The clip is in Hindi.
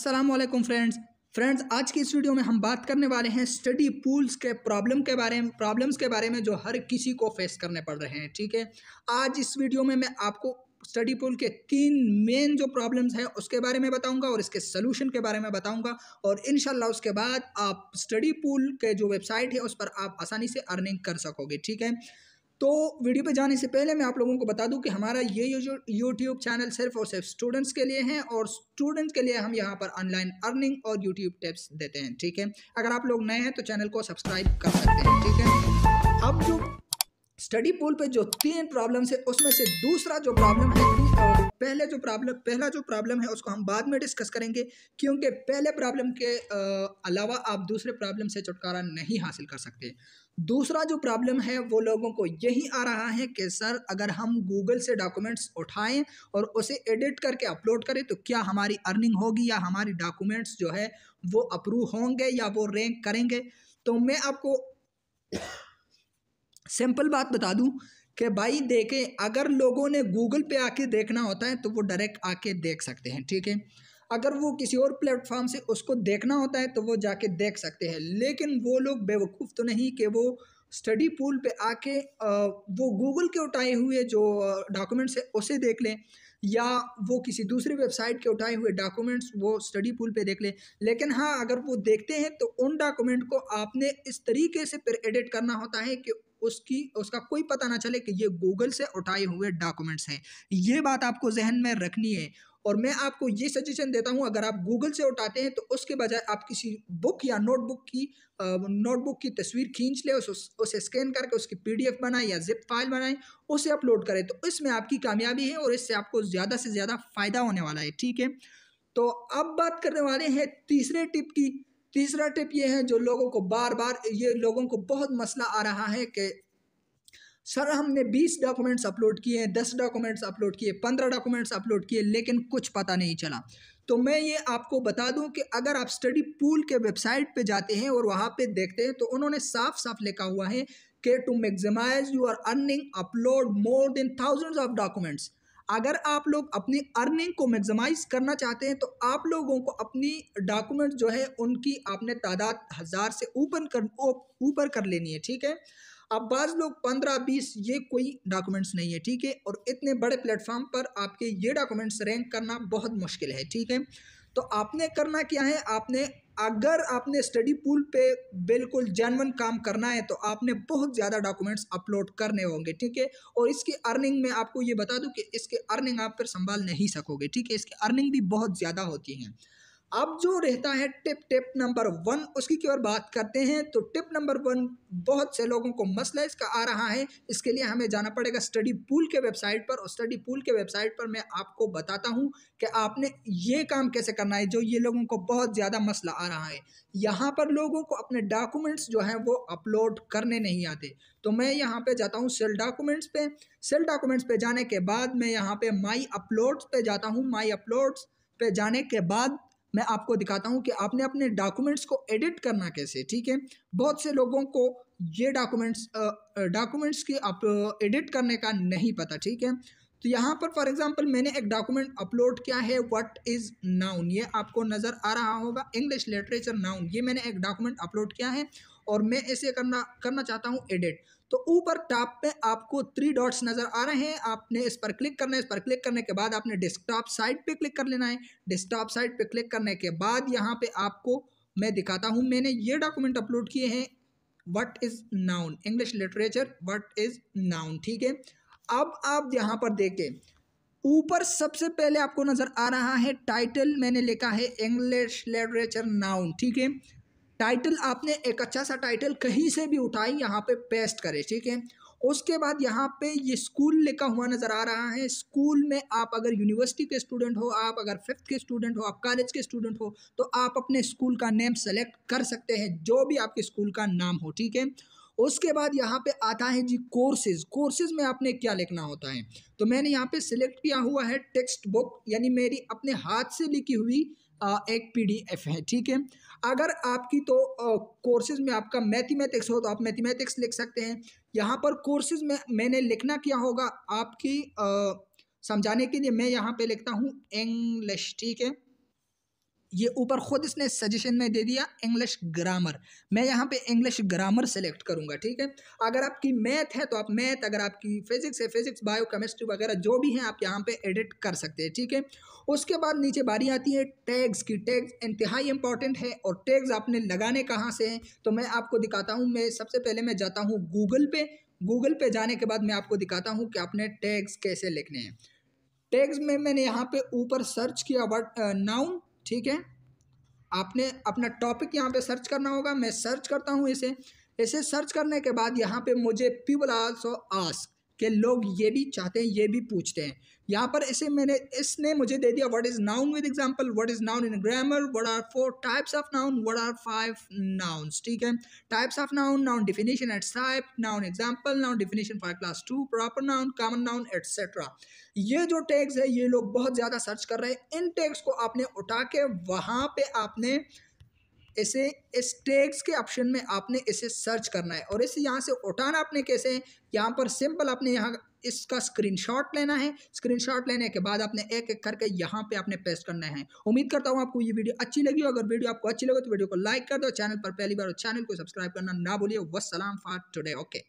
असलम फ्रेंड्स फ्रेंड्स आज की इस वीडियो में हम बात करने वाले हैं स्टडी पूल्स के प्रॉब्लम के बारे में प्रॉब्लम्स के बारे में जो हर किसी को फेस करने पड़ रहे हैं ठीक है आज इस वीडियो में मैं आपको स्टडी पूल के तीन मेन जो प्रॉब्लम्स हैं उसके बारे में बताऊंगा और इसके सोल्यूशन के बारे में बताऊंगा और इन उसके बाद आप स्टडी पूल के जो वेबसाइट है उस पर आप आसानी से अर्निंग कर सकोगे ठीक है तो वीडियो पे जाने से पहले मैं आप लोगों को बता दूं कि हमारा ये यूट्यूब चैनल सिर्फ और सिर्फ स्टूडेंट्स के लिए हैं और स्टूडेंट्स के लिए हम यहाँ पर ऑनलाइन अर्निंग और यूट्यूब टिप्स देते हैं ठीक है अगर आप लोग नए हैं तो चैनल को सब्सक्राइब कर सकते हैं ठीक है स्टडी पोल पे जो तीन प्रॉब्लम्स है उसमें से दूसरा जो प्रॉब्लम है पहले जो प्रॉब्लम पहला जो प्रॉब्लम है उसको हम बाद में डिस्कस करेंगे क्योंकि पहले प्रॉब्लम के अलावा आप दूसरे प्रॉब्लम से छुटकारा नहीं हासिल कर सकते दूसरा जो प्रॉब्लम है वो लोगों को यही आ रहा है कि सर अगर हम गूगल से डॉक्यूमेंट्स उठाएं और उसे एडिट करके अपलोड करें तो क्या हमारी अर्निंग होगी या हमारी डॉक्यूमेंट्स जो है वो अप्रूव होंगे या वो रैंक करेंगे तो मैं आपको सिंपल बात बता दूं कि भाई देखें अगर लोगों ने गूगल पे आके देखना होता है तो वो डायरेक्ट आके देख सकते हैं ठीक है अगर वो किसी और प्लेटफॉर्म से उसको देखना होता है तो वो जाके देख सकते हैं लेकिन वो लोग बेवकूफ़ तो नहीं कि वो स्टडी पूल पे आके वो गूगल के उठाए हुए जो डॉक्यूमेंट्स है उसे देख लें या वो किसी दूसरी वेबसाइट के उठाए हुए डॉक्यूमेंट्स वो स्टडी पूल पे देख लें लेकिन हाँ अगर वो देखते हैं तो उन डॉक्यूमेंट को आपने इस तरीके से फिर एडिट करना होता है कि उसकी उसका कोई पता ना चले कि ये गूगल से उठाए हुए डॉक्यूमेंट्स हैं ये बात आपको जहन में रखनी है और मैं आपको ये सजेशन देता हूँ अगर आप गूगल से उठाते हैं तो उसके बजाय आप किसी बुक या नोटबुक की नोटबुक की तस्वीर खींच लें उस, उस, उसे स्कैन करके उसकी पीडीएफ बनाएं या जिप फाइल बनाएं उसे अपलोड करें तो इसमें आपकी कामयाबी है और इससे आपको ज़्यादा से ज़्यादा फ़ायदा होने वाला है ठीक है तो अब बात करने वाले हैं तीसरे टिप की तीसरा टिप ये है जो लोगों को बार बार ये लोगों को बहुत मसला आ रहा है कि सर हमने बीस डॉक्यूमेंट्स अपलोड किए हैं दस डॉक्यूमेंट्स अपलोड किए पंद्रह डॉक्यूमेंट्स अपलोड किए लेकिन कुछ पता नहीं चला तो मैं ये आपको बता दूं कि अगर आप स्टडी पूल के वेबसाइट पे जाते हैं और वहाँ पे देखते हैं तो उन्होंने साफ साफ लिखा हुआ है कि to maximize your earning upload more than thousands of documents अगर आप लोग अपनी अर्निंग को मैगजमाइज़ करना चाहते हैं तो आप लोगों को अपनी डॉक्यूमेंट जो है उनकी आपने तादाद हज़ार से ऊपर कर ऊपर कर लेनी है ठीक है अब बाज़ लोग पंद्रह बीस ये कोई डॉक्यूमेंट्स नहीं है ठीक है और इतने बड़े प्लेटफॉर्म पर आपके ये डॉक्यूमेंट्स रैंक करना बहुत मुश्किल है ठीक है तो आपने करना क्या है आपने अगर आपने स्टडी पूल पे बिल्कुल जैनवन काम करना है तो आपने बहुत ज़्यादा डॉक्यूमेंट्स अपलोड करने होंगे ठीक है और इसकी अर्निंग में आपको ये बता दूँ कि इसकी अर्निंग आप फिर संभाल नहीं सकोगे ठीक है इसकी अर्निंग भी बहुत ज़्यादा होती है अब जो रहता है टिप टिप नंबर वन उसकी की ओर बात करते हैं तो टिप नंबर वन बहुत से लोगों को मसला इसका आ रहा है इसके लिए हमें जाना पड़ेगा स्टडी पूल के वेबसाइट पर और स्टडी पूल के वेबसाइट पर मैं आपको बताता हूँ कि आपने ये काम कैसे करना है जो ये लोगों को बहुत ज़्यादा मसला आ रहा है यहाँ पर लोगों को अपने डॉक्यूमेंट्स जो हैं वो अपलोड करने नहीं आते तो मैं यहाँ पर जाता हूँ सेल डॉक्यूमेंट्स पर सेल डॉक्यूमेंट्स पर जाने के बाद मैं यहाँ पर माई अपलोड्स पर जाता हूँ माई अपलोड्स पे जाने के बाद मैं आपको दिखाता हूँ कि आपने अपने डॉक्यूमेंट्स को एडिट करना कैसे ठीक है बहुत से लोगों को ये डॉक्यूमेंट्स डॉक्यूमेंट्स की आप एडिट करने का नहीं पता ठीक है तो यहाँ पर फॉर एग्जांपल मैंने एक डॉक्यूमेंट अपलोड किया है व्हाट इज़ नाउन ये आपको नज़र आ रहा होगा इंग्लिश लिटरेचर नाउन ये मैंने एक डॉक्यूमेंट अपलोड किया है और मैं इसे करना करना चाहता हूँ एडिट तो ऊपर टॉप पे आपको थ्री डॉट्स नज़र आ रहे हैं आपने इस पर क्लिक करना है इस पर क्लिक करने के बाद आपने डेस्कटॉप साइट पे क्लिक कर लेना है डेस्कटॉप साइट पे क्लिक करने के बाद यहाँ पे आपको मैं दिखाता हूँ मैंने ये डॉक्यूमेंट अपलोड किए हैं what is noun English literature what is noun ठीक है अब आप यहाँ पर देखें ऊपर सबसे पहले आपको नज़र आ रहा है टाइटल मैंने लिखा है इंग्लिश लिटरेचर नाउन ठीक है टाइटल आपने एक अच्छा सा टाइटल कहीं से भी उठाई यहाँ पे पेस्ट करें ठीक है उसके बाद यहाँ पे ये स्कूल लिखा हुआ नज़र आ रहा है स्कूल में आप अगर यूनिवर्सिटी के स्टूडेंट हो आप अगर फिफ्थ के स्टूडेंट हो आप कॉलेज के स्टूडेंट हो तो आप अपने स्कूल का नेम सेलेक्ट कर सकते हैं जो भी आपके स्कूल का नाम हो ठीक है उसके बाद यहाँ पे आता है जी कोर्सेज कोर्सेज में आपने क्या लिखना होता है तो मैंने यहाँ पे सिलेक्ट किया हुआ है टेक्स्ट बुक यानी मेरी अपने हाथ से लिखी हुई एक पीडीएफ है ठीक है अगर आपकी तो कोर्सेज में आपका मैथमेटिक्स हो तो आप मैथमेटिक्स लिख सकते हैं यहाँ पर कोर्सेज में मैंने लिखना क्या होगा आपकी समझाने के लिए मैं यहाँ पे लिखता हूँ इंग्लिश ठीक है ये ऊपर ख़ुद इसने सजेशन में दे दिया इंग्लिश ग्रामर मैं यहाँ पे इंग्लिश ग्रामर सेलेक्ट करूँगा ठीक है अगर आपकी मैथ है तो आप मैथ अगर आपकी फिजिक्स है फिजिक्स बायो केमिस्ट्री वगैरह जो भी हैं आप यहाँ पे एडिट कर सकते हैं ठीक है उसके बाद नीचे बारी आती है टैग्स की टैग्स इंतहाई इंपॉर्टेंट है और टैग्स आपने लगाने कहाँ से हैं तो मैं आपको दिखाता हूँ मैं सबसे पहले मैं जाता हूँ गूगल पे गूगल पे जाने के बाद मैं आपको दिखाता हूँ कि आपने टैग्स कैसे लिखने हैं टैग्स में मैंने यहाँ पे ऊपर सर्च किया वर्ड नाउन uh, ठीक है आपने अपना टॉपिक यहाँ पे सर्च करना होगा मैं सर्च करता हूँ इसे इसे सर्च करने के बाद यहाँ पे मुझे पीपल आल्सो आस्क कि लोग ये भी चाहते हैं ये भी पूछते हैं यहाँ पर इसे मैंने इसने मुझे दे दिया what is noun with example what is noun in grammar what are four types of noun what are five nouns ठीक है types of noun noun definition eight साइप noun example noun definition five class two proper noun common noun etcetera ये जो टैग्स है ये लोग बहुत ज़्यादा सर्च कर रहे हैं इन टैग्स को आपने उठा के वहाँ पर आपने इसे इस टैग्स के ऑप्शन में आपने इसे सर्च करना है और इसे यहाँ से उठाना आपने कैसे है यहाँ पर सिंपल आपने यहाँ इसका स्क्रीनशॉट लेना है स्क्रीनशॉट लेने के बाद आपने एक एक करके यहाँ पे आपने पेस्ट करना है उम्मीद करता हूँ आपको ये वीडियो अच्छी लगी हो अगर वीडियो आपको अच्छी लगे तो वीडियो को लाइक कर दो चैनल पर पहली बार तो चैनल को सब्सक्राइब करना ना भूलिए वसलाम फॉर टुडे ओके